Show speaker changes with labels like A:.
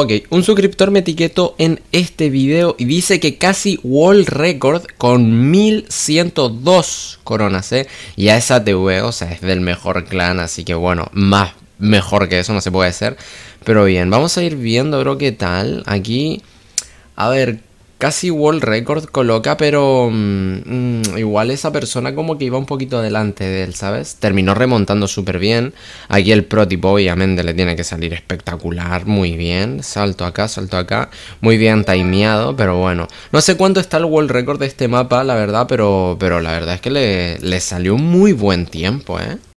A: Ok, un suscriptor me etiquetó en este video y dice que casi world record con 1102 coronas, ¿eh? Y a esa TV, o sea, es del mejor clan, así que bueno, más mejor que eso no se puede hacer. Pero bien, vamos a ir viendo, bro, qué tal. Aquí, a ver, casi world record coloca, pero mm, mm, igual esa persona como que iba un poquito adelante de él, ¿sabes? Terminó remontando súper bien. Aquí el protipo obviamente le tiene que salir espectacular, muy bien. Salto acá, salto acá. Muy bien timeado, pero bueno. No sé cuánto está el world record de este mapa, la verdad, pero, pero la verdad es que le, le salió un muy buen tiempo, ¿eh?